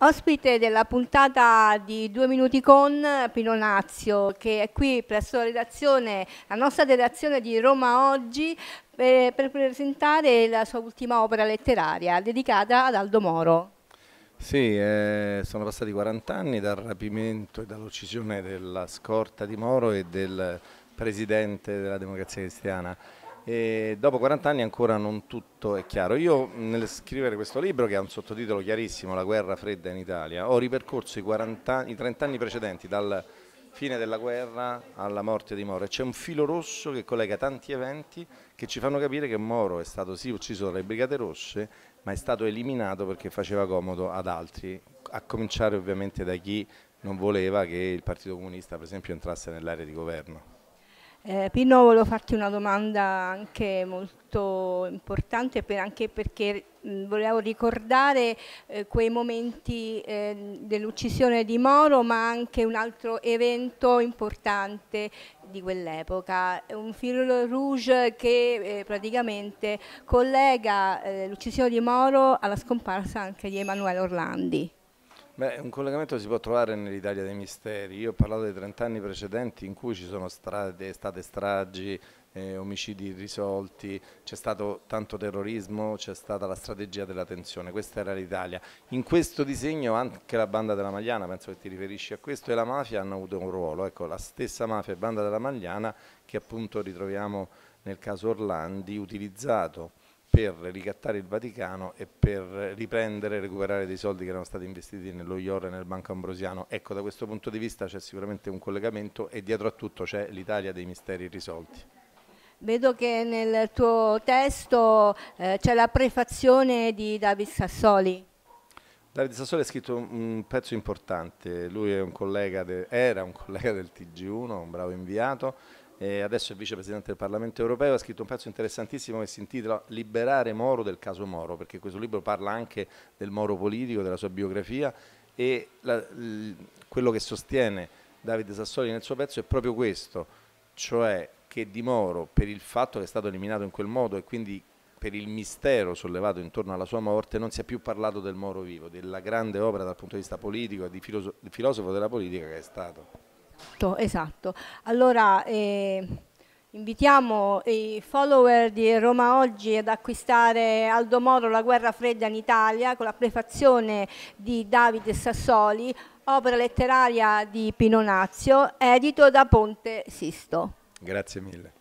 Ospite della puntata di Due Minuti con Pino Nazio, che è qui presso la, la nostra redazione di Roma Oggi per, eh, per presentare la sua ultima opera letteraria dedicata ad Aldo Moro. Sì, eh, sono passati 40 anni dal rapimento e dall'uccisione della scorta di Moro e del presidente della Democrazia Cristiana. E dopo 40 anni ancora non tutto è chiaro. Io nel scrivere questo libro, che ha un sottotitolo chiarissimo, La guerra fredda in Italia, ho ripercorso i, 40, i 30 anni precedenti, dal fine della guerra alla morte di Moro. E c'è un filo rosso che collega tanti eventi che ci fanno capire che Moro è stato sì ucciso dalle Brigate Rosse, ma è stato eliminato perché faceva comodo ad altri, a cominciare ovviamente da chi non voleva che il Partito Comunista, per esempio, entrasse nell'area di governo. Eh, Pino volevo farti una domanda anche molto importante per, anche perché mh, volevo ricordare eh, quei momenti eh, dell'uccisione di Moro ma anche un altro evento importante di quell'epoca, un filo rouge che eh, praticamente collega eh, l'uccisione di Moro alla scomparsa anche di Emanuele Orlandi. Beh, un collegamento si può trovare nell'Italia dei misteri. Io ho parlato dei 30 anni precedenti in cui ci sono strade, state stragi, eh, omicidi irrisolti, c'è stato tanto terrorismo, c'è stata la strategia della tensione, questa era l'Italia. In questo disegno anche la banda della Magliana, penso che ti riferisci a questo, e la mafia hanno avuto un ruolo, ecco la stessa mafia e banda della Magliana che appunto ritroviamo nel caso Orlandi utilizzato per ricattare il Vaticano e per riprendere e recuperare dei soldi che erano stati investiti nello IOR e nel Banco Ambrosiano. Ecco, da questo punto di vista c'è sicuramente un collegamento e dietro a tutto c'è l'Italia dei misteri risolti. Vedo che nel tuo testo eh, c'è la prefazione di David Sassoli. Davide Sassoli ha scritto un pezzo importante, lui un collega de, era un collega del TG1, un bravo inviato, eh, adesso è vicepresidente del Parlamento europeo, ha scritto un pezzo interessantissimo che si intitola Liberare Moro del caso Moro, perché questo libro parla anche del Moro politico, della sua biografia e la, l, quello che sostiene Davide Sassoli nel suo pezzo è proprio questo, cioè che di Moro per il fatto che è stato eliminato in quel modo e quindi per il mistero sollevato intorno alla sua morte non si è più parlato del Moro vivo, della grande opera dal punto di vista politico e di filosofo della politica che è stato. Esatto, esatto. Allora eh, invitiamo i follower di Roma Oggi ad acquistare Aldo Moro La guerra fredda in Italia con la prefazione di Davide Sassoli, opera letteraria di Pino Nazio, edito da Ponte Sisto. Grazie mille.